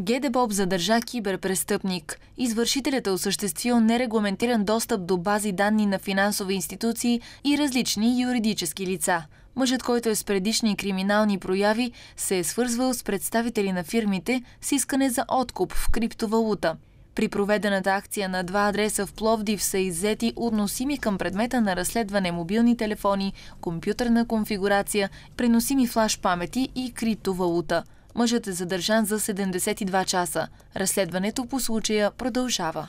ГДБОП задържа киберпрестъпник. Извършителят е осъществил нерегламентиран достъп до бази данни на финансови институции и различни юридически лица. Мъжът, който е с предишни криминални прояви, се е свързвал с представители на фирмите с искане за откуп в криптовалута. При проведената акция на два адреса в Пловдив са иззети относими към предмета на разследване мобилни телефони, компютърна конфигурация, преносими флаш памети и криптовалута – Мъжът е задържан за 72 часа. Разследването по случая продължава.